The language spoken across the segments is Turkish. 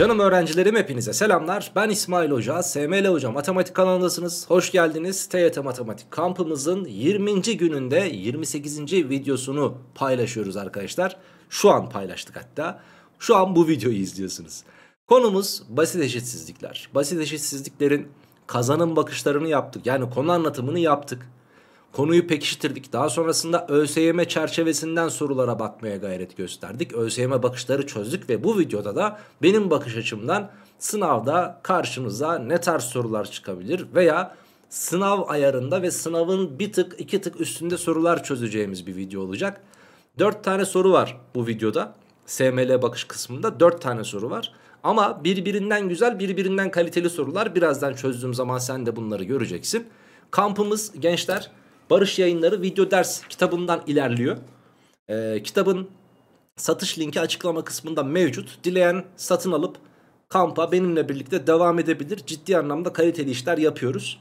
Canım öğrencilerim hepinize selamlar. Ben İsmail Hoca, SML Hoca Matematik kanalındasınız. Hoş geldiniz. TYT Matematik kampımızın 20. gününde 28. videosunu paylaşıyoruz arkadaşlar. Şu an paylaştık hatta. Şu an bu videoyu izliyorsunuz. Konumuz basit eşitsizlikler. Basit eşitsizliklerin kazanım bakışlarını yaptık. Yani konu anlatımını yaptık. Konuyu pekiştirdik. Daha sonrasında ÖSYM çerçevesinden sorulara bakmaya gayret gösterdik. ÖSYM bakışları çözdük ve bu videoda da benim bakış açımdan sınavda karşımıza ne tarz sorular çıkabilir veya sınav ayarında ve sınavın bir tık iki tık üstünde sorular çözeceğimiz bir video olacak. Dört tane soru var bu videoda. SML bakış kısmında dört tane soru var. Ama birbirinden güzel, birbirinden kaliteli sorular. Birazdan çözdüğüm zaman sen de bunları göreceksin. Kampımız gençler Barış Yayınları video ders kitabından ilerliyor. E, kitabın satış linki açıklama kısmında mevcut. Dileyen satın alıp kampa benimle birlikte devam edebilir. Ciddi anlamda kaliteli işler yapıyoruz.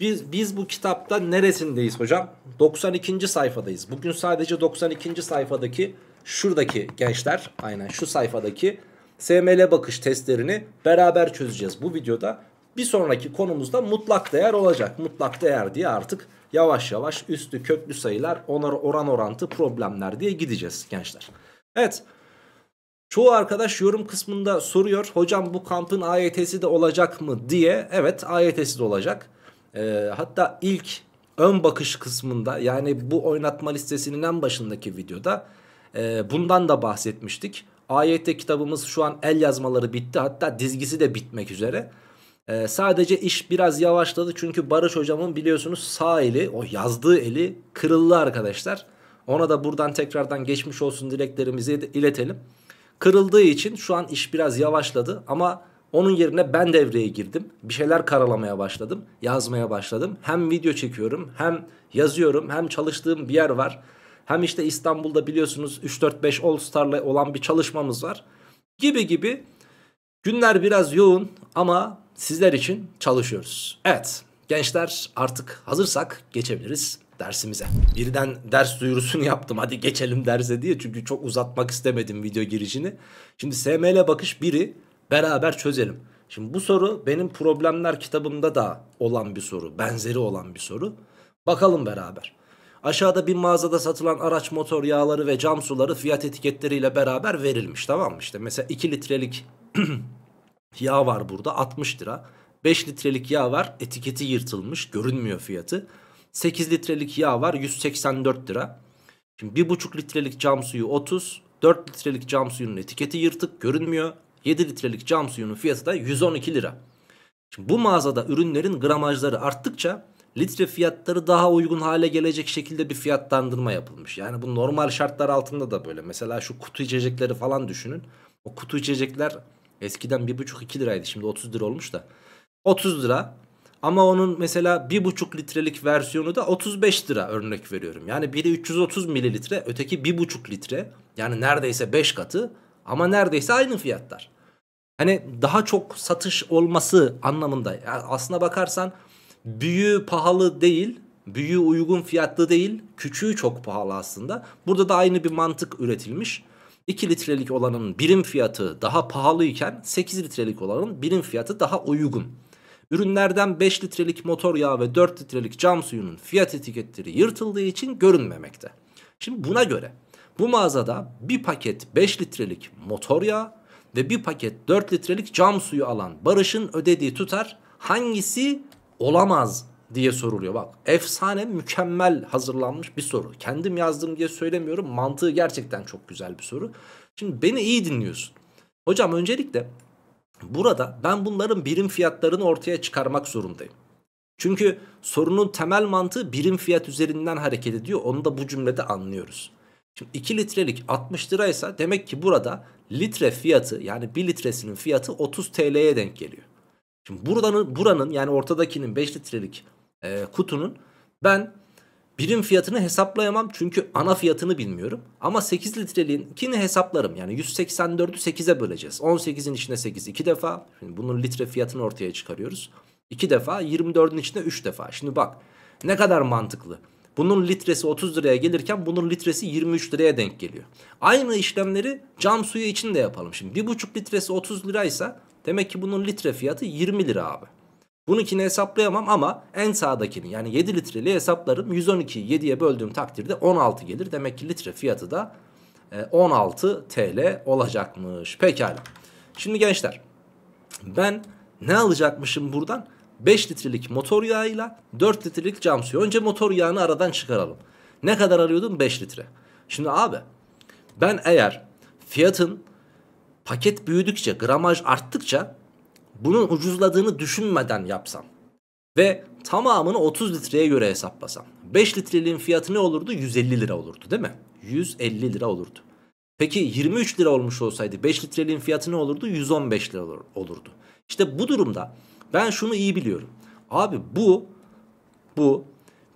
Biz, biz bu kitapta neresindeyiz hocam? 92. sayfadayız. Bugün sadece 92. sayfadaki şuradaki gençler aynen şu sayfadaki SML bakış testlerini beraber çözeceğiz bu videoda. Bir sonraki konumuzda mutlak değer olacak. Mutlak değer diye artık yavaş yavaş üstü köklü sayılar onar oran orantı problemler diye gideceğiz gençler. Evet çoğu arkadaş yorum kısmında soruyor hocam bu kampın AYT'si de olacak mı diye evet AYT'si de olacak. Ee, hatta ilk ön bakış kısmında yani bu oynatma listesinin en başındaki videoda e, bundan da bahsetmiştik. AYT kitabımız şu an el yazmaları bitti hatta dizgisi de bitmek üzere. Ee, sadece iş biraz yavaşladı çünkü Barış hocamın biliyorsunuz sağ eli o yazdığı eli kırıldı arkadaşlar. Ona da buradan tekrardan geçmiş olsun dileklerimizi iletelim. Kırıldığı için şu an iş biraz yavaşladı ama onun yerine ben devreye girdim. Bir şeyler karalamaya başladım. Yazmaya başladım. Hem video çekiyorum hem yazıyorum hem çalıştığım bir yer var. Hem işte İstanbul'da biliyorsunuz 3-4-5 All Star'la olan bir çalışmamız var. Gibi gibi günler biraz yoğun ama sizler için çalışıyoruz. Evet gençler artık hazırsak geçebiliriz dersimize. Birden ders duyurusunu yaptım hadi geçelim derse diye çünkü çok uzatmak istemedim video girişini. Şimdi SML bakış 1'i beraber çözelim. Şimdi bu soru benim problemler kitabımda da olan bir soru. Benzeri olan bir soru. Bakalım beraber. Aşağıda bir mağazada satılan araç motor yağları ve cam suları fiyat etiketleriyle beraber verilmiş tamam mı? İşte mesela 2 litrelik Yağ var burada 60 lira. 5 litrelik yağ var etiketi yırtılmış görünmüyor fiyatı. 8 litrelik yağ var 184 lira. Şimdi 1,5 litrelik cam suyu 30. 4 litrelik cam suyunun etiketi yırtık görünmüyor. 7 litrelik cam suyunun fiyatı da 112 lira. Şimdi bu mağazada ürünlerin gramajları arttıkça litre fiyatları daha uygun hale gelecek şekilde bir fiyatlandırma yapılmış. Yani bu normal şartlar altında da böyle. Mesela şu kutu içecekleri falan düşünün. O kutu içecekler Eskiden 1,5-2 liraydı şimdi 30 lira olmuş da. 30 lira ama onun mesela 1,5 litrelik versiyonu da 35 lira örnek veriyorum. Yani biri 330 mililitre öteki 1,5 litre yani neredeyse 5 katı ama neredeyse aynı fiyatlar. Hani daha çok satış olması anlamında yani aslına bakarsan büyüğü pahalı değil büyüğü uygun fiyatlı değil küçüğü çok pahalı aslında. Burada da aynı bir mantık üretilmiş. 2 litrelik olanın birim fiyatı daha pahalıyken, iken 8 litrelik olanın birim fiyatı daha uygun. Ürünlerden 5 litrelik motor yağı ve 4 litrelik cam suyunun fiyat etiketleri yırtıldığı için görünmemekte. Şimdi buna göre bu mağazada bir paket 5 litrelik motor yağı ve bir paket 4 litrelik cam suyu alan Barış'ın ödediği tutar hangisi olamaz diye soruluyor. Bak efsane mükemmel hazırlanmış bir soru. Kendim yazdım diye söylemiyorum. Mantığı gerçekten çok güzel bir soru. Şimdi beni iyi dinliyorsun. Hocam öncelikle burada ben bunların birim fiyatlarını ortaya çıkarmak zorundayım. Çünkü sorunun temel mantığı birim fiyat üzerinden hareket ediyor. Onu da bu cümlede anlıyoruz. Şimdi 2 litrelik 60 liraysa demek ki burada litre fiyatı yani 1 litresinin fiyatı 30 TL'ye denk geliyor. Şimdi buranın buranın yani ortadakinin 5 litrelik e, kutunun ben birim fiyatını hesaplayamam çünkü ana fiyatını bilmiyorum. Ama 8 litreliğinkini hesaplarım. Yani 184'ü 8'e böleceğiz. 18'in içine 8 2 defa. Şimdi bunun litre fiyatını ortaya çıkarıyoruz. 2 defa 24'ün içine 3 defa. Şimdi bak ne kadar mantıklı. Bunun litresi 30 liraya gelirken bunun litresi 23 liraya denk geliyor. Aynı işlemleri cam suyu için de yapalım. Şimdi 1,5 litresi 30 liraysa demek ki bunun litre fiyatı 20 lira abi. Bununkini hesaplayamam ama en sağdakini yani 7 litreli hesaplarım 112'yi 7'ye böldüğüm takdirde 16 gelir. Demek ki litre fiyatı da 16 e, TL olacakmış. Pekala. Şimdi gençler ben ne alacakmışım buradan? 5 litrelik motor yağıyla 4 litrelik cam suyu. Önce motor yağını aradan çıkaralım. Ne kadar alıyordum? 5 litre. Şimdi abi ben eğer fiyatın paket büyüdükçe gramaj arttıkça bunun ucuzladığını düşünmeden yapsam ve tamamını 30 litreye göre hesaplasam 5 litreliğin fiyatı ne olurdu? 150 lira olurdu değil mi? 150 lira olurdu. Peki 23 lira olmuş olsaydı 5 litreliğin fiyatı ne olurdu? 115 lira olurdu. İşte bu durumda ben şunu iyi biliyorum. Abi bu bu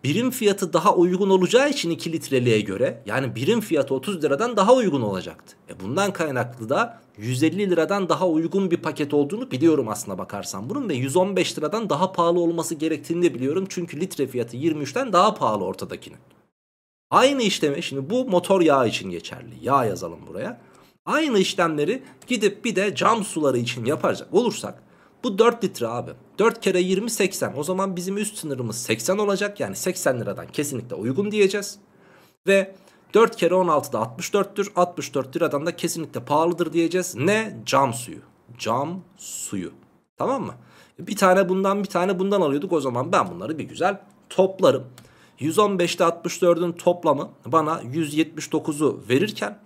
birim fiyatı daha uygun olacağı için 2 litreliğe göre yani birim fiyatı 30 liradan daha uygun olacaktı. E bundan kaynaklı da 150 liradan daha uygun bir paket olduğunu biliyorum aslına bakarsan bunun ve 115 liradan daha pahalı olması gerektiğini de biliyorum. Çünkü litre fiyatı 23'ten daha pahalı ortadakinin. Aynı işlemi şimdi bu motor yağı için geçerli. Yağ yazalım buraya. Aynı işlemleri gidip bir de cam suları için yapacak olursak bu 4 litre abi. 4 kere 20 80. O zaman bizim üst sınırımız 80 olacak. Yani 80 liradan kesinlikle uygun diyeceğiz. Ve 4 kere 16 da 64'tür. 64 liradan da kesinlikle pahalıdır diyeceğiz. Ne? Cam suyu. Cam suyu. Tamam mı? Bir tane bundan bir tane bundan alıyorduk. O zaman ben bunları bir güzel toplarım. 115'te 64'ün toplamı bana 179'u verirken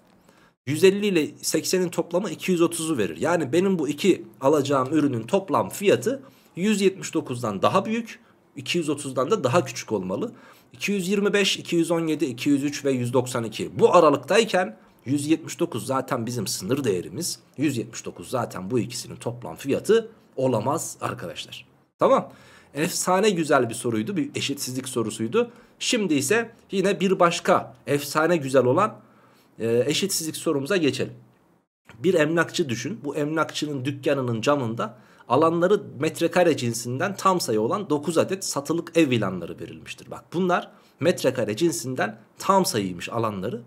150 ile 80'in toplamı 230'u verir. Yani benim bu iki alacağım ürünün toplam fiyatı 179'dan daha büyük 230'dan da daha küçük olmalı. 225, 217, 203 ve 192 bu aralıktayken 179 zaten bizim sınır değerimiz. 179 zaten bu ikisinin toplam fiyatı olamaz arkadaşlar. Tamam. Efsane güzel bir soruydu. Bir eşitsizlik sorusuydu. Şimdi ise yine bir başka efsane güzel olan ee, eşitsizlik sorumuza geçelim. Bir emlakçı düşün. Bu emlakçının dükkanının camında alanları metrekare cinsinden tam sayı olan 9 adet satılık ev ilanları verilmiştir. Bak bunlar metrekare cinsinden tam sayıymış alanları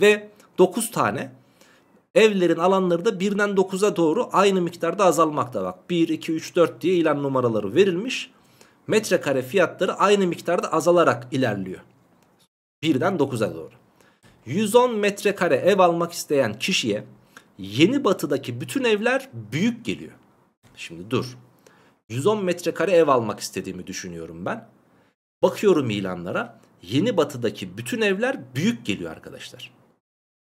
ve 9 tane evlerin alanları da 1'den 9'a doğru aynı miktarda azalmakta bak. 1, 2, 3, 4 diye ilan numaraları verilmiş. Metrekare fiyatları aynı miktarda azalarak ilerliyor. 1'den 9'a doğru. 110 metrekare ev almak isteyen kişiye yeni batıdaki bütün evler büyük geliyor. Şimdi dur. 110 metrekare ev almak istediğimi düşünüyorum ben. Bakıyorum ilanlara. Yeni batıdaki bütün evler büyük geliyor arkadaşlar.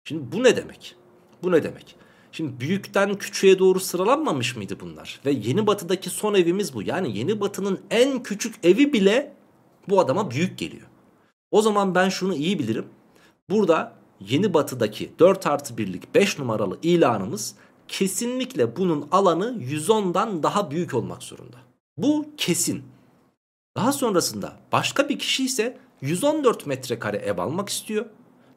Şimdi bu ne demek? Bu ne demek? Şimdi büyükten küçüğe doğru sıralanmamış mıydı bunlar? Ve yeni batıdaki son evimiz bu. Yani yeni batının en küçük evi bile bu adama büyük geliyor. O zaman ben şunu iyi bilirim. Burada yeni batıdaki 4 artı birlik 5 numaralı ilanımız kesinlikle bunun alanı 110'dan daha büyük olmak zorunda. Bu kesin. Daha sonrasında başka bir kişi ise 114 metrekare ev almak istiyor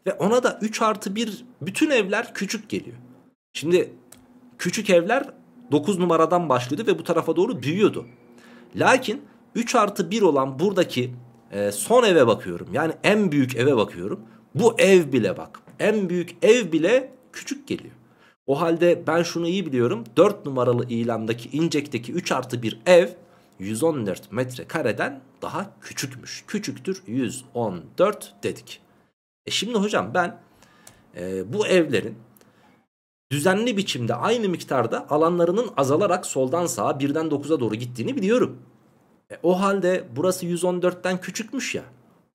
ve ona da 3 artı 1 bütün evler küçük geliyor. Şimdi küçük evler 9 numaradan başlıyordu ve bu tarafa doğru büyüyordu. Lakin 3 artı 1 olan buradaki e, son eve bakıyorum yani en büyük eve bakıyorum. Bu ev bile bak en büyük ev bile küçük geliyor. O halde ben şunu iyi biliyorum 4 numaralı ilandaki incekteki 3 artı bir ev 114 metrekareden daha küçükmüş. Küçüktür 114 dedik. E şimdi hocam ben e, bu evlerin düzenli biçimde aynı miktarda alanlarının azalarak soldan sağa birden 9'a doğru gittiğini biliyorum. E, o halde burası 114'ten küçükmüş ya.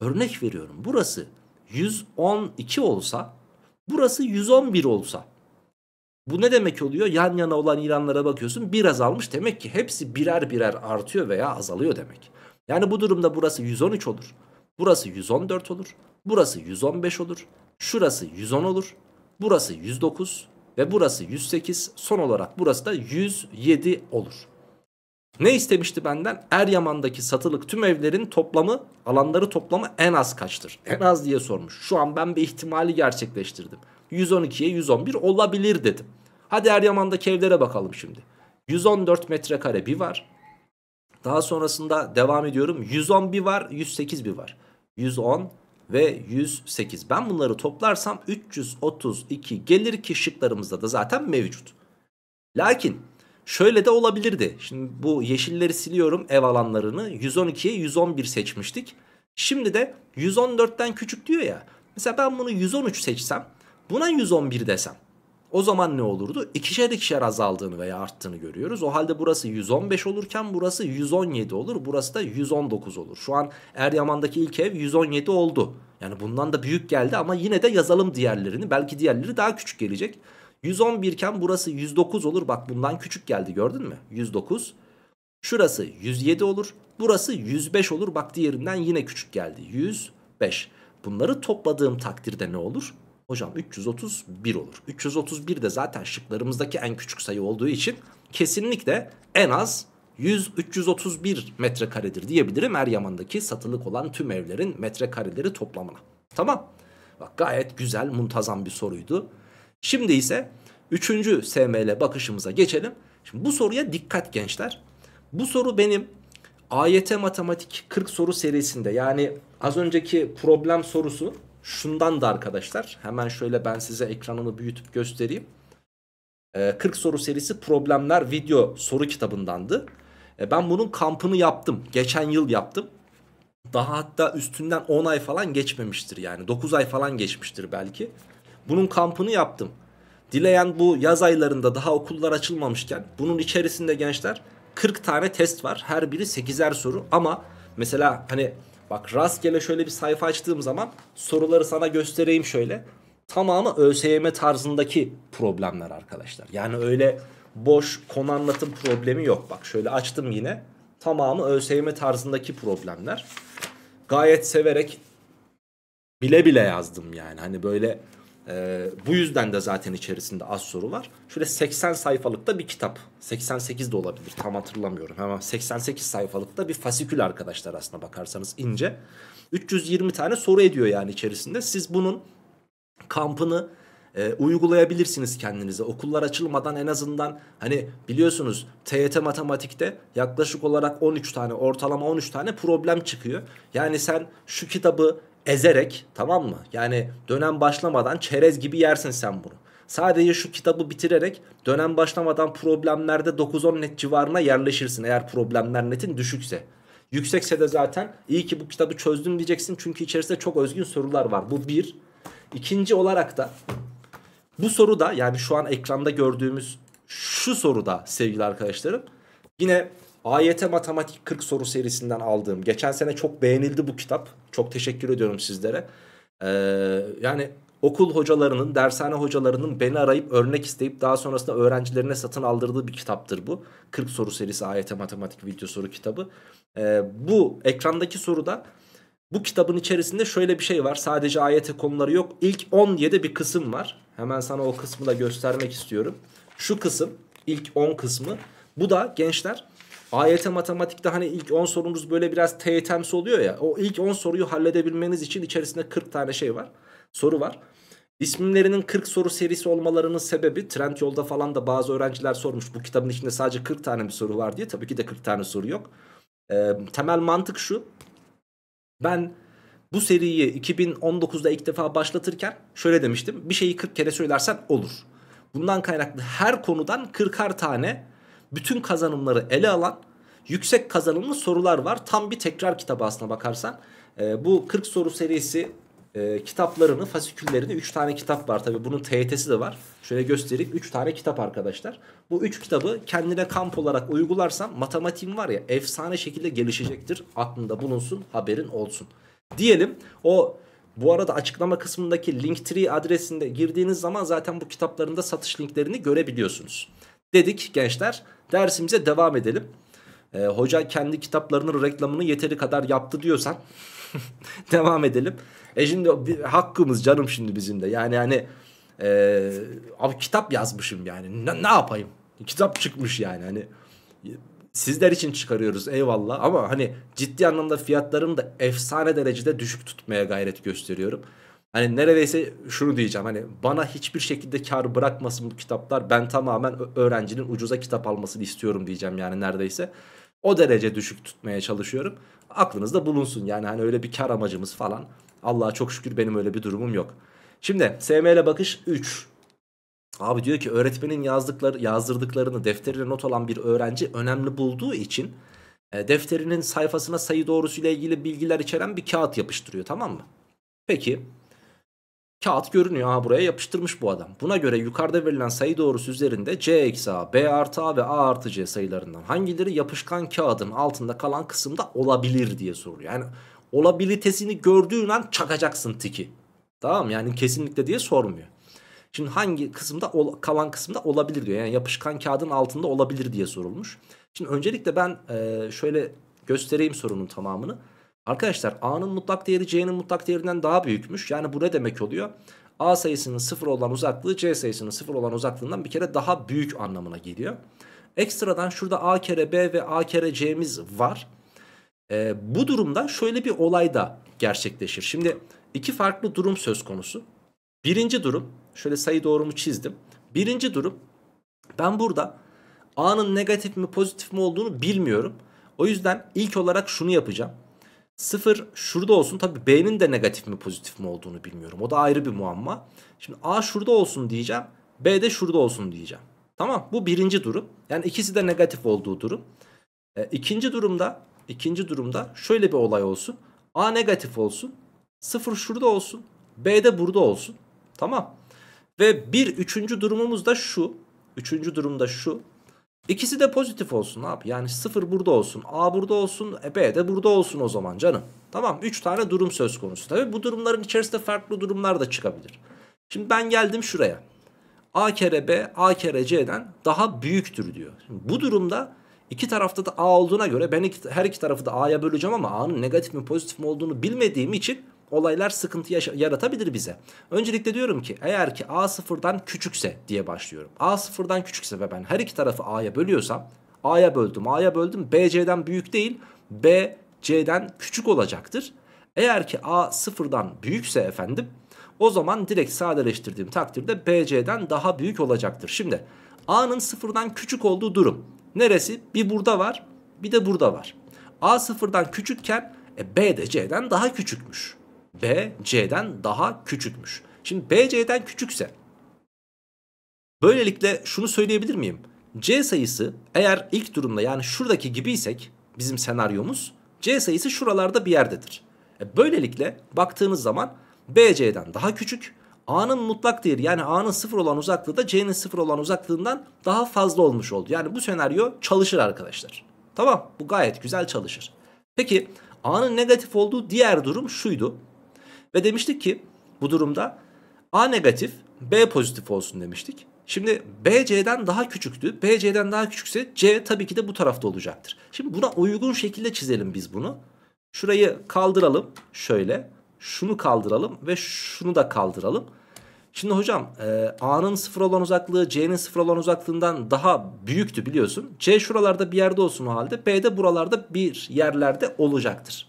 Örnek veriyorum burası 112 olsa burası 111 olsa bu ne demek oluyor? Yan yana olan ilanlara bakıyorsun bir almış demek ki hepsi birer birer artıyor veya azalıyor demek. Yani bu durumda burası 113 olur. Burası 114 olur. Burası 115 olur. Şurası 110 olur. Burası 109 ve burası 108. Son olarak burası da 107 olur. Ne istemişti benden? Eryaman'daki satılık tüm evlerin toplamı, alanları toplamı en az kaçtır? En az diye sormuş. Şu an ben bir ihtimali gerçekleştirdim. 112'ye 111 olabilir dedim. Hadi Eryaman'daki evlere bakalım şimdi. 114 metrekare bir var. Daha sonrasında devam ediyorum. 110 bir var, 108 bir var. 110 ve 108. Ben bunları toplarsam 332 gelir ki şıklarımızda da zaten mevcut. Lakin Şöyle de olabilirdi. Şimdi bu yeşilleri siliyorum ev alanlarını. 112'ye 111 seçmiştik. Şimdi de 114'ten küçük diyor ya. Mesela ben bunu 113 seçsem buna 111 desem. O zaman ne olurdu? İkişer ikişer azaldığını veya arttığını görüyoruz. O halde burası 115 olurken burası 117 olur. Burası da 119 olur. Şu an Eryaman'daki ilk ev 117 oldu. Yani bundan da büyük geldi ama yine de yazalım diğerlerini. Belki diğerleri daha küçük gelecek. 111 iken burası 109 olur. Bak bundan küçük geldi gördün mü? 109. Şurası 107 olur. Burası 105 olur. Bak diğerinden yine küçük geldi. 105. Bunları topladığım takdirde ne olur? Hocam 331 olur. 331 de zaten şıklarımızdaki en küçük sayı olduğu için kesinlikle en az 100 331 metrekaredir diyebilirim Eryaman'daki satılık olan tüm evlerin metrekareleri toplamına. Tamam. Bak gayet güzel, muntazam bir soruydu. Şimdi ise üçüncü SML bakışımıza geçelim. Şimdi bu soruya dikkat gençler. Bu soru benim AYT Matematik 40 soru serisinde yani az önceki problem sorusu şundan da arkadaşlar. Hemen şöyle ben size ekranını büyütüp göstereyim. 40 ee, soru serisi problemler video soru kitabındandı. Ee, ben bunun kampını yaptım. Geçen yıl yaptım. Daha hatta üstünden 10 ay falan geçmemiştir yani. 9 ay falan geçmiştir belki. Bunun kampını yaptım. Dileyen bu yaz aylarında daha okullar açılmamışken bunun içerisinde gençler 40 tane test var. Her biri 8'er soru ama mesela hani bak rastgele şöyle bir sayfa açtığım zaman soruları sana göstereyim şöyle. Tamamı ÖSYM tarzındaki problemler arkadaşlar. Yani öyle boş konu anlatım problemi yok. Bak şöyle açtım yine. Tamamı ÖSYM tarzındaki problemler. Gayet severek bile bile yazdım yani. Hani böyle e, bu yüzden de zaten içerisinde az soru var. Şöyle 80 sayfalıkta bir kitap. 88 de olabilir tam hatırlamıyorum. Hemen 88 sayfalıkta bir fasikül arkadaşlar aslına bakarsanız ince. 320 tane soru ediyor yani içerisinde. Siz bunun kampını e, uygulayabilirsiniz kendinize. Okullar açılmadan en azından hani biliyorsunuz TYT matematikte yaklaşık olarak 13 tane ortalama 13 tane problem çıkıyor. Yani sen şu kitabı ezerek tamam mı? Yani dönem başlamadan çerez gibi yersin sen bunu. Sadece şu kitabı bitirerek dönem başlamadan problemlerde 9-10 net civarına yerleşirsin eğer problemler netin düşükse. Yüksekse de zaten iyi ki bu kitabı çözdüm diyeceksin çünkü içerisinde çok özgün sorular var. Bu bir. İkinci olarak da bu soruda yani şu an ekranda gördüğümüz şu soruda sevgili arkadaşlarım yine AYT Matematik 40 soru serisinden aldığım. Geçen sene çok beğenildi bu kitap. Çok teşekkür ediyorum sizlere. Ee, yani okul hocalarının, dershane hocalarının beni arayıp örnek isteyip daha sonrasında öğrencilerine satın aldırdığı bir kitaptır bu. 40 soru serisi AYT Matematik video soru kitabı. Ee, bu ekrandaki soruda bu kitabın içerisinde şöyle bir şey var. Sadece AYT konuları yok. İlk 10 diye de bir kısım var. Hemen sana o kısmı da göstermek istiyorum. Şu kısım, ilk 10 kısmı. Bu da gençler AYT matematikte hani ilk 10 sorumuz böyle biraz teğetemsi oluyor ya. O ilk 10 soruyu halledebilmeniz için içerisinde 40 tane şey var. Soru var. İsimlerinin 40 soru serisi olmalarının sebebi trend yolda falan da bazı öğrenciler sormuş. Bu kitabın içinde sadece 40 tane bir soru var diye. Tabii ki de 40 tane soru yok. E, temel mantık şu. Ben bu seriyi 2019'da ilk defa başlatırken şöyle demiştim. Bir şeyi 40 kere söylersen olur. Bundan kaynaklı her konudan 40'ar tane bütün kazanımları ele alan yüksek kazanımlı sorular var. Tam bir tekrar kitabı aslına bakarsan. E, bu 40 soru serisi e, kitaplarını, fasiküllerini 3 tane kitap var. Tabi bunun TYT'si de var. Şöyle göstereyim. 3 tane kitap arkadaşlar. Bu 3 kitabı kendine kamp olarak uygularsan matematiğin var ya efsane şekilde gelişecektir. Aklında bulunsun, haberin olsun. Diyelim o bu arada açıklama kısmındaki Linktree adresinde girdiğiniz zaman zaten bu kitaplarında satış linklerini görebiliyorsunuz. Dedik gençler dersimize devam edelim. E, hoca kendi kitaplarının reklamını yeteri kadar yaptı diyorsan devam edelim. E şimdi bir, hakkımız canım şimdi bizim de. Yani yani e, abi kitap yazmışım yani. Ne, ne yapayım? Kitap çıkmış yani. Hani sizler için çıkarıyoruz eyvallah ama hani ciddi anlamda fiyatlarını da efsane derecede düşük tutmaya gayret gösteriyorum. Hani neredeyse şunu diyeceğim hani bana hiçbir şekilde kar bırakmasın bu kitaplar ben tamamen öğrencinin ucuza kitap almasını istiyorum diyeceğim yani neredeyse. O derece düşük tutmaya çalışıyorum. Aklınızda bulunsun yani hani öyle bir kar amacımız falan. Allah'a çok şükür benim öyle bir durumum yok. Şimdi SML bakış 3. Abi diyor ki öğretmenin yazdıkları, yazdırdıklarını defterine not alan bir öğrenci önemli bulduğu için e, defterinin sayfasına sayı doğrusuyla ilgili bilgiler içeren bir kağıt yapıştırıyor tamam mı? Peki Kağıt görünüyor ha buraya yapıştırmış bu adam. Buna göre yukarıda verilen sayı doğrusu üzerinde C eksi A, B artı A ve A artı C sayılarından hangileri yapışkan kağıdın altında kalan kısımda olabilir diye soruyor. Yani olabilitesini gördüğün an çakacaksın tiki. Tamam yani kesinlikle diye sormuyor. Şimdi hangi kısımda kalan kısımda olabilir diyor. Yani yapışkan kağıdın altında olabilir diye sorulmuş. Şimdi öncelikle ben şöyle göstereyim sorunun tamamını. Arkadaşlar A'nın mutlak değeri C'nin mutlak değerinden daha büyükmüş. Yani bu ne demek oluyor? A sayısının sıfır olan uzaklığı C sayısının sıfır olan uzaklığından bir kere daha büyük anlamına geliyor. Ekstradan şurada A kere B ve A kere C'miz var. E, bu durumda şöyle bir olay da gerçekleşir. Şimdi iki farklı durum söz konusu. Birinci durum, şöyle sayı doğrumu çizdim. Birinci durum, ben burada A'nın negatif mi pozitif mi olduğunu bilmiyorum. O yüzden ilk olarak şunu yapacağım. 0 şurada olsun. tabii B'nin de negatif mi pozitif mi olduğunu bilmiyorum. O da ayrı bir muamma. Şimdi A şurada olsun diyeceğim. B de şurada olsun diyeceğim. Tamam bu birinci durum. Yani ikisi de negatif olduğu durum. E, ikinci durumda ikinci durumda şöyle bir olay olsun. A negatif olsun. 0 şurada olsun. B de burada olsun. Tamam. Ve bir üçüncü durumumuz da şu. Üçüncü durumda şu. İkisi de pozitif olsun ne yap? Yani 0 burada olsun, A burada olsun, e, B de burada olsun o zaman canım. Tamam 3 tane durum söz konusu. Tabi bu durumların içerisinde farklı durumlar da çıkabilir. Şimdi ben geldim şuraya. A kere B, A kere C'den daha büyüktür diyor. Şimdi bu durumda iki tarafta da A olduğuna göre ben iki, her iki tarafı da A'ya böleceğim ama A'nın negatif mi pozitif mi olduğunu bilmediğim için olaylar sıkıntı yaratabilir bize. Öncelikle diyorum ki eğer ki A sıfırdan küçükse diye başlıyorum. A sıfırdan küçükse ve ben her iki tarafı A'ya bölüyorsam A'ya böldüm A'ya böldüm B C'den büyük değil B C'den küçük olacaktır. Eğer ki A sıfırdan büyükse efendim o zaman direkt sadeleştirdiğim takdirde BC'den daha büyük olacaktır. Şimdi A'nın sıfırdan küçük olduğu durum neresi? Bir burada var bir de burada var. A sıfırdan küçükken e, B de C'den daha küçükmüş. B C'den daha küçükmüş. Şimdi B C'den küçükse böylelikle şunu söyleyebilir miyim? C sayısı eğer ilk durumda yani şuradaki gibiysek bizim senaryomuz C sayısı şuralarda bir yerdedir. E böylelikle baktığınız zaman B C'den daha küçük A'nın mutlak değeri yani A'nın sıfır olan uzaklığı da C'nin sıfır olan uzaklığından daha fazla olmuş oldu. Yani bu senaryo çalışır arkadaşlar. Tamam bu gayet güzel çalışır. Peki A'nın negatif olduğu diğer durum şuydu. Ve demiştik ki bu durumda A negatif B pozitif olsun demiştik. Şimdi BC'den daha küçüktü. BC'den daha küçükse C tabii ki de bu tarafta olacaktır. Şimdi buna uygun şekilde çizelim biz bunu. Şurayı kaldıralım şöyle. Şunu kaldıralım ve şunu da kaldıralım. Şimdi hocam e, A'nın sıfır olan uzaklığı C'nin sıfır olan uzaklığından daha büyüktü biliyorsun. C şuralarda bir yerde olsun o halde. B de buralarda bir yerlerde olacaktır.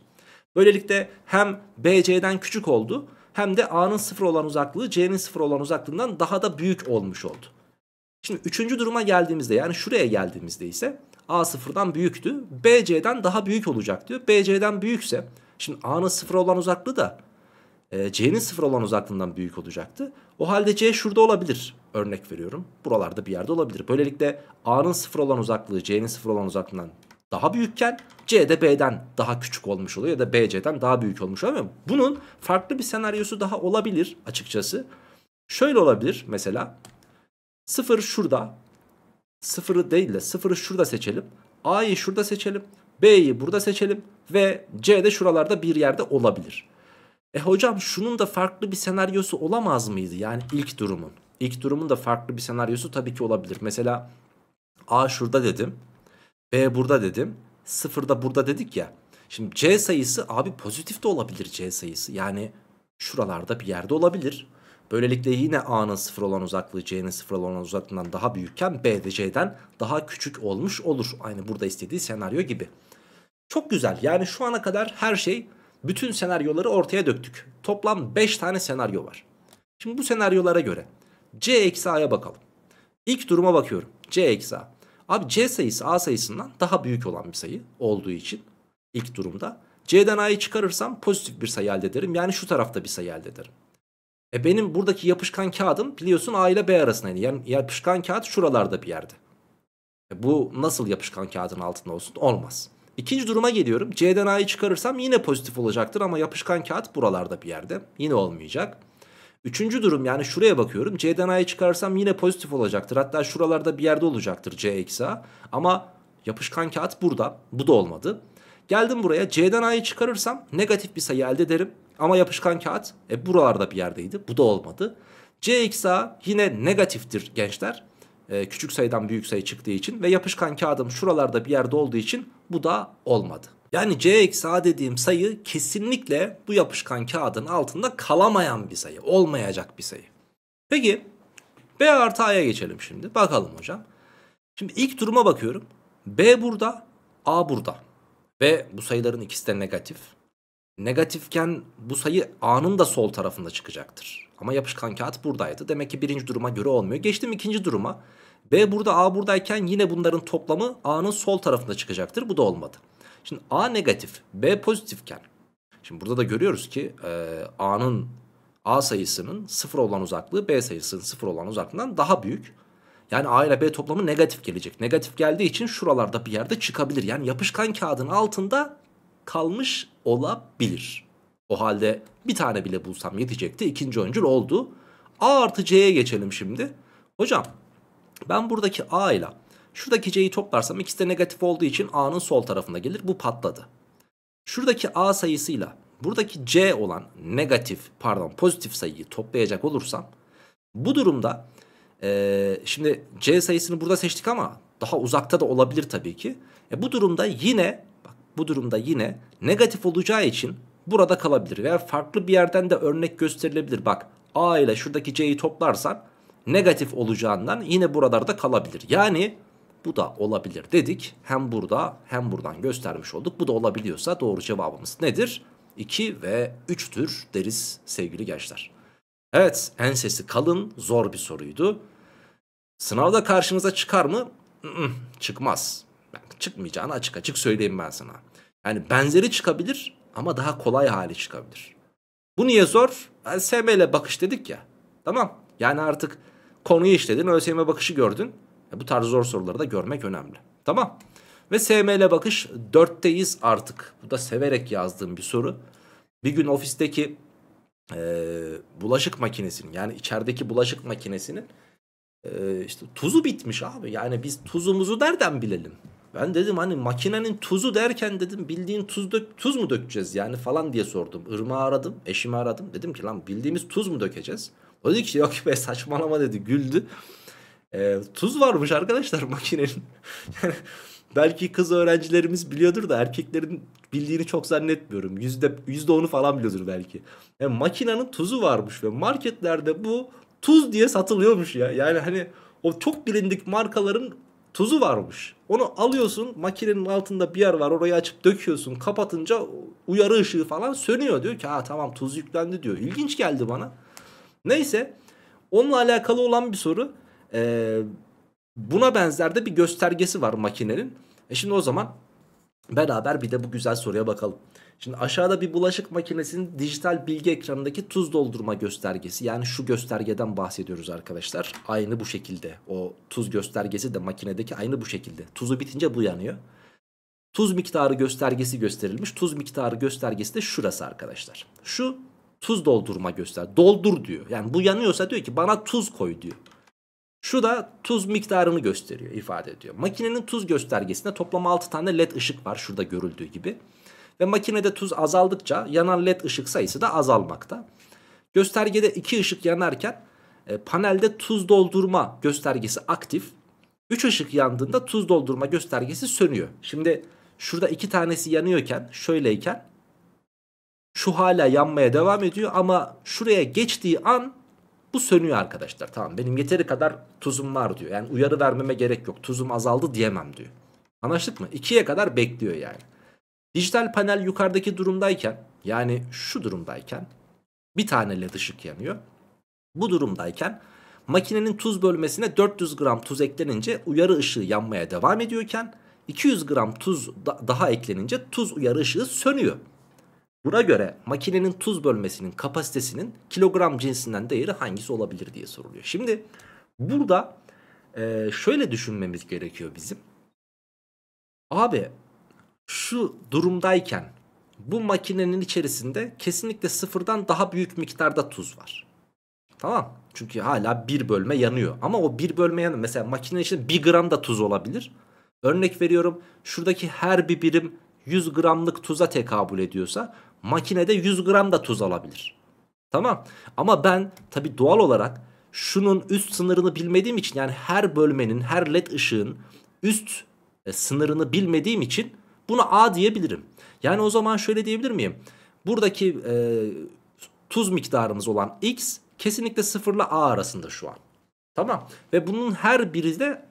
Böylelikle hem BC'den küçük oldu hem de A'nın sıfır olan uzaklığı C'nin sıfır olan uzaklığından daha da büyük olmuş oldu. Şimdi üçüncü duruma geldiğimizde yani şuraya geldiğimizde ise A sıfırdan büyüktü. BC'den daha büyük olacak diyor. BC'den büyükse şimdi A'nın sıfır olan uzaklığı da e, C'nin sıfır olan uzaklığından büyük olacaktı. O halde C şurada olabilir. Örnek veriyorum. Buralarda bir yerde olabilir. Böylelikle A'nın sıfır olan uzaklığı C'nin sıfır olan uzaklığından daha büyükken C de B'den daha küçük olmuş oluyor ya da C'den daha büyük olmuş oluyor. Ama bunun farklı bir senaryosu daha olabilir açıkçası. Şöyle olabilir mesela. Sıfır şurada. Sıfırı değil de sıfırı şurada seçelim. A'yı şurada seçelim. B'yi burada seçelim. Ve C de şuralarda bir yerde olabilir. E hocam şunun da farklı bir senaryosu olamaz mıydı? Yani ilk durumun. İlk durumun da farklı bir senaryosu tabii ki olabilir. Mesela A şurada dedim. B burada dedim. 0 da burada dedik ya. Şimdi C sayısı abi pozitif de olabilir C sayısı. Yani şuralarda bir yerde olabilir. Böylelikle yine A'nın sıfır olan uzaklığı C'nin sıfır olan uzaklığından daha büyükken B de C'den daha küçük olmuş olur. Aynı burada istediği senaryo gibi. Çok güzel yani şu ana kadar her şey bütün senaryoları ortaya döktük. Toplam 5 tane senaryo var. Şimdi bu senaryolara göre C eksi A'ya bakalım. İlk duruma bakıyorum. C eksi A. Abi C sayısı A sayısından daha büyük olan bir sayı olduğu için ilk durumda. C'den A'yı çıkarırsam pozitif bir sayı elde ederim. Yani şu tarafta bir sayı elde ederim. E benim buradaki yapışkan kağıdım biliyorsun A ile B arasında. Yani yapışkan kağıt şuralarda bir yerde. E bu nasıl yapışkan kağıdın altında olsun? Olmaz. İkinci duruma geliyorum. C'den A'yı çıkarırsam yine pozitif olacaktır ama yapışkan kağıt buralarda bir yerde. Yine olmayacak. Üçüncü durum yani şuraya bakıyorum. C'den A'ya çıkarsam yine pozitif olacaktır. Hatta şuralarda bir yerde olacaktır C eksi A. Ama yapışkan kağıt burada. Bu da olmadı. Geldim buraya C'den A'yı çıkarırsam negatif bir sayı elde ederim. Ama yapışkan kağıt e, buralarda bir yerdeydi. Bu da olmadı. C eksi A yine negatiftir gençler. E, küçük sayıdan büyük sayı çıktığı için ve yapışkan kağıdım şuralarda bir yerde olduğu için bu da olmadı. Yani C eksi A dediğim sayı kesinlikle bu yapışkan kağıdın altında kalamayan bir sayı. Olmayacak bir sayı. Peki B artı A'ya geçelim şimdi. Bakalım hocam. Şimdi ilk duruma bakıyorum. B burada, A burada. Ve bu sayıların ikisi de negatif. Negatifken bu sayı A'nın da sol tarafında çıkacaktır. Ama yapışkan kağıt buradaydı. Demek ki birinci duruma göre olmuyor. Geçtim ikinci duruma. B burada A buradayken yine bunların toplamı A'nın sol tarafında çıkacaktır. Bu da olmadı. Şimdi A negatif, B pozitifken. Şimdi burada da görüyoruz ki e, A'nın A sayısının sıfır olan uzaklığı B sayısının sıfır olan uzaklığından daha büyük. Yani A ile B toplamı negatif gelecek. Negatif geldiği için şuralarda bir yerde çıkabilir. Yani yapışkan kağıdın altında kalmış olabilir. O halde bir tane bile bulsam yetecekti. İkinci öncül oldu. A artı C'ye geçelim şimdi. Hocam ben buradaki A ile Şuradaki C'yi toplarsam ikisi de negatif olduğu için A'nın sol tarafına gelir. Bu patladı. Şuradaki A sayısıyla buradaki C olan negatif pardon pozitif sayıyı toplayacak olursam bu durumda e, şimdi C sayısını burada seçtik ama daha uzakta da olabilir tabii ki. E, bu durumda yine bak bu durumda yine negatif olacağı için burada kalabilir veya farklı bir yerden de örnek gösterilebilir. Bak A ile şuradaki C'yi toplarsan negatif olacağından yine buralarda kalabilir. Yani bu da olabilir dedik. Hem burada hem buradan göstermiş olduk. Bu da olabiliyorsa doğru cevabımız nedir? 2 ve 3'tür deriz sevgili gençler. Evet ensesi kalın zor bir soruydu. Sınavda karşınıza çıkar mı? Çıkmaz. Çıkmayacağını açık açık söyleyeyim ben sana. Yani benzeri çıkabilir ama daha kolay hali çıkabilir. Bu niye zor? Yani SM ile bakış dedik ya. Tamam. Yani artık konuyu işledin, ÖSYM e bakışı gördün. E, bu tarz zor soruları da görmek önemli. Tamam. Ve SML bakış 4'teyiz artık. Bu da severek yazdığım bir soru. Bir gün ofisteki e, bulaşık makinesinin yani içerideki bulaşık makinesinin e, işte tuzu bitmiş abi. Yani biz tuzumuzu nereden bilelim? Ben dedim hani makinenin tuzu derken dedim bildiğin tuz, dök tuz mu dökeceğiz yani falan diye sordum. Irmağı aradım, eşimi aradım. Dedim ki lan bildiğimiz tuz mu dökeceğiz? O dedi ki yok be saçmalama dedi güldü. E, tuz varmış arkadaşlar makinenin. yani belki kız öğrencilerimiz biliyordur da erkeklerin bildiğini çok zannetmiyorum. Yüzde, yüzde onu falan biliyordur belki. Yani e, makinenin tuzu varmış ve marketlerde bu tuz diye satılıyormuş ya. Yani hani o çok bilindik markaların tuzu varmış. Onu alıyorsun makinenin altında bir yer var orayı açıp döküyorsun kapatınca uyarı ışığı falan sönüyor. Diyor ki ha tamam tuz yüklendi diyor. İlginç geldi bana. Neyse onunla alakalı olan bir soru. E, buna benzer de bir göstergesi var makinenin. E şimdi o zaman beraber bir de bu güzel soruya bakalım. Şimdi aşağıda bir bulaşık makinesinin dijital bilgi ekranındaki tuz doldurma göstergesi. Yani şu göstergeden bahsediyoruz arkadaşlar. Aynı bu şekilde. O tuz göstergesi de makinedeki aynı bu şekilde. Tuzu bitince bu yanıyor. Tuz miktarı göstergesi gösterilmiş. Tuz miktarı göstergesi de şurası arkadaşlar. Şu tuz doldurma göster. Doldur diyor. Yani bu yanıyorsa diyor ki bana tuz koy diyor. Şu da tuz miktarını gösteriyor, ifade ediyor. Makinenin tuz göstergesinde toplam 6 tane led ışık var şurada görüldüğü gibi. Ve makinede tuz azaldıkça yanan led ışık sayısı da azalmakta. Göstergede 2 ışık yanarken e, panelde tuz doldurma göstergesi aktif. 3 ışık yandığında tuz doldurma göstergesi sönüyor. Şimdi şurada 2 tanesi yanıyorken şöyleyken şu hala yanmaya devam ediyor ama şuraya geçtiği an bu sönüyor arkadaşlar. Tamam benim yeteri kadar tuzum var diyor. Yani uyarı vermeme gerek yok. Tuzum azaldı diyemem diyor. Anlaştık mı? 2'ye kadar bekliyor yani. Dijital panel yukarıdaki durumdayken yani şu durumdayken bir tane led ışık yanıyor. Bu durumdayken makinenin tuz bölmesine 400 gram tuz eklenince uyarı ışığı yanmaya devam ediyorken 200 gram tuz da daha eklenince tuz uyarı ışığı sönüyor. Buna göre makinenin tuz bölmesinin kapasitesinin kilogram cinsinden değeri hangisi olabilir diye soruluyor. Şimdi burada e, şöyle düşünmemiz gerekiyor bizim. Abi şu durumdayken bu makinenin içerisinde kesinlikle sıfırdan daha büyük miktarda tuz var. Tamam. Çünkü hala bir bölme yanıyor. Ama o bir bölme yanıyor. Mesela makinenin içinde bir gram da tuz olabilir. Örnek veriyorum şuradaki her bir birim 100 gramlık tuza tekabül ediyorsa makinede 100 gram da tuz alabilir. Tamam ama ben tabi doğal olarak şunun üst sınırını bilmediğim için yani her bölmenin her led ışığın üst e, sınırını bilmediğim için bunu A diyebilirim. Yani o zaman şöyle diyebilir miyim? Buradaki e, tuz miktarımız olan X kesinlikle 0 ile A arasında şu an. Tamam ve bunun her biri de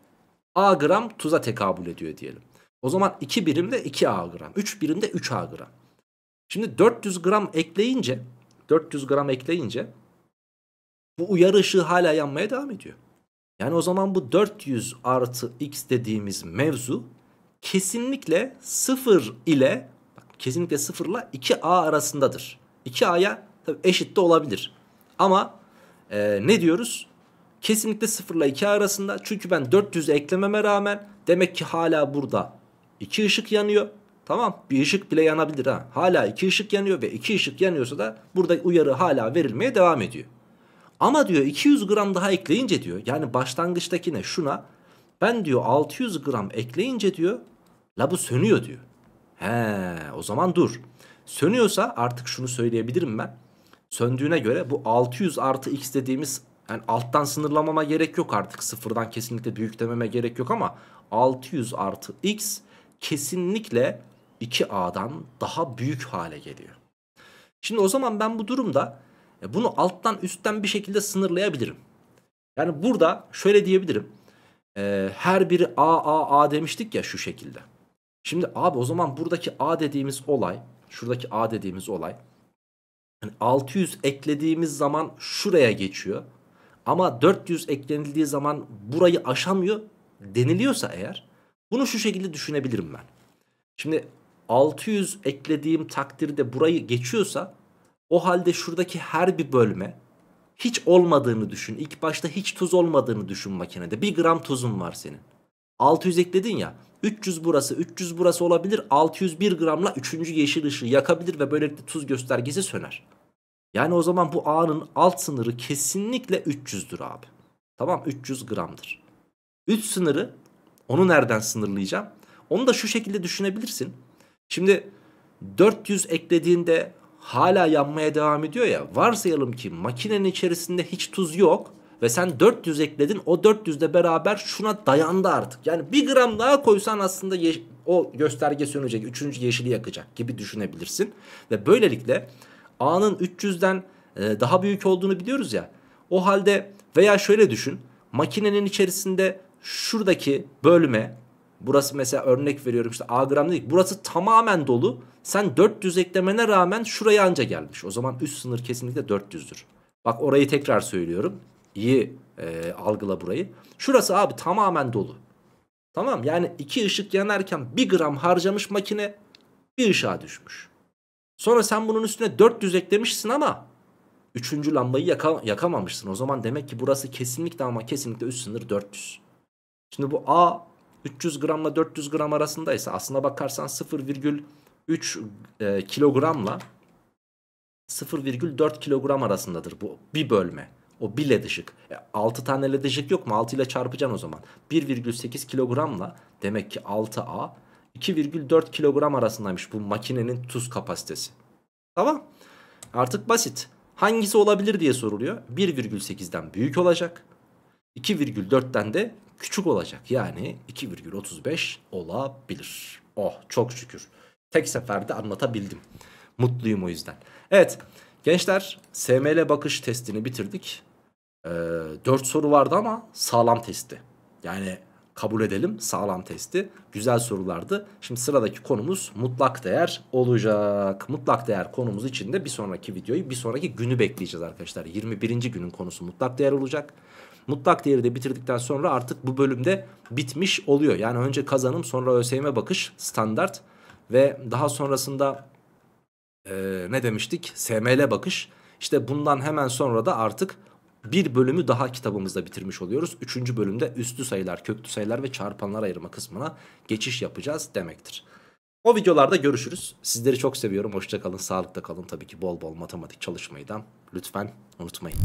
A gram tuza tekabül ediyor diyelim. O zaman 2 birimde 2 A gram 3 birimde 3 A gram. Şimdi 400 gram ekleyince 400 gram ekleyince bu uyarı ışığı hala yanmaya devam ediyor. Yani o zaman bu 400 artı x dediğimiz mevzu kesinlikle 0 ile bak, kesinlikle 0 ile 2a arasındadır. 2a'ya eşit de olabilir. Ama e, ne diyoruz? Kesinlikle 0 ile 2 arasında. Çünkü ben 400 eklememe rağmen demek ki hala burada 2 ışık yanıyor. Tamam bir ışık bile yanabilir ha. Hala iki ışık yanıyor ve iki ışık yanıyorsa da burada uyarı hala verilmeye devam ediyor. Ama diyor 200 gram daha ekleyince diyor yani başlangıçtakine şuna ben diyor 600 gram ekleyince diyor labu sönüyor diyor. He o zaman dur. Sönüyorsa artık şunu söyleyebilirim ben. Söndüğüne göre bu 600 artı x dediğimiz yani alttan sınırlamama gerek yok artık sıfırdan kesinlikle büyük dememe gerek yok ama 600 artı x kesinlikle 2A'dan daha büyük hale geliyor. Şimdi o zaman ben bu durumda e, bunu alttan üstten bir şekilde sınırlayabilirim. Yani burada şöyle diyebilirim. E, her biri A, A, A demiştik ya şu şekilde. Şimdi abi o zaman buradaki A dediğimiz olay, şuradaki A dediğimiz olay. 600 eklediğimiz zaman şuraya geçiyor. Ama 400 eklenildiği zaman burayı aşamıyor deniliyorsa eğer bunu şu şekilde düşünebilirim ben. Şimdi 600 eklediğim takdirde burayı geçiyorsa o halde şuradaki her bir bölme hiç olmadığını düşün. İlk başta hiç tuz olmadığını düşün makinede. Bir gram tuzun var senin. 600 ekledin ya 300 burası 300 burası olabilir 601 gramla 3. yeşil ışığı yakabilir ve böylelikle tuz göstergesi söner. Yani o zaman bu A'nın alt sınırı kesinlikle 300'dür abi. Tamam 300 gramdır. Üst sınırı onu nereden sınırlayacağım? Onu da şu şekilde düşünebilirsin. Şimdi 400 eklediğinde hala yanmaya devam ediyor ya. Varsayalım ki makinenin içerisinde hiç tuz yok ve sen 400 ekledin o 400 de beraber şuna dayandı artık. Yani bir gram daha koysan aslında o gösterge sönecek. Üçüncü yeşili yakacak gibi düşünebilirsin. Ve böylelikle A'nın 300'den e, daha büyük olduğunu biliyoruz ya. O halde veya şöyle düşün. Makinenin içerisinde şuradaki bölme Burası mesela örnek veriyorum işte A gram dedik. Burası tamamen dolu. Sen 400 eklemene rağmen şuraya anca gelmiş. O zaman üst sınır kesinlikle 400'dür. Bak orayı tekrar söylüyorum. İyi e, algıla burayı. Şurası abi tamamen dolu. Tamam yani iki ışık yanarken bir gram harcamış makine bir ışığa düşmüş. Sonra sen bunun üstüne 400 eklemişsin ama üçüncü lambayı yaka, yakamamışsın. O zaman demek ki burası kesinlikle ama kesinlikle üst sınır 400. Şimdi bu A 300 gramla 400 gram arasındaysa aslına bakarsan 0,3 e, kilogramla 0,4 kilogram arasındadır bu bir bölme. O bir ledışık. E, 6 tane ledışık yok mu? 6 ile çarpacaksın o zaman. 1,8 kilogramla demek ki 6A 2,4 kilogram arasındaymış bu makinenin tuz kapasitesi. Tamam. Artık basit. Hangisi olabilir diye soruluyor. 1,8'den büyük olacak. 2,4'ten de küçük olacak. Yani 2,35 olabilir. Oh çok şükür. Tek seferde anlatabildim. Mutluyum o yüzden. Evet gençler SML bakış testini bitirdik. Ee, 4 soru vardı ama sağlam testi. Yani kabul edelim sağlam testi. Güzel sorulardı. Şimdi sıradaki konumuz mutlak değer olacak. Mutlak değer konumuz için de bir sonraki videoyu bir sonraki günü bekleyeceğiz arkadaşlar. 21. günün konusu mutlak değer olacak. Mutlak değeri de bitirdikten sonra artık bu bölümde bitmiş oluyor. Yani önce kazanım sonra ÖSYM bakış standart ve daha sonrasında e, ne demiştik? SML bakış. İşte bundan hemen sonra da artık bir bölümü daha kitabımızda bitirmiş oluyoruz. Üçüncü bölümde üstü sayılar, köklü sayılar ve çarpanlar ayırma kısmına geçiş yapacağız demektir. O videolarda görüşürüz. Sizleri çok seviyorum. Hoşçakalın, sağlıkta kalın. Tabii ki bol bol matematik çalışmayı da lütfen unutmayın.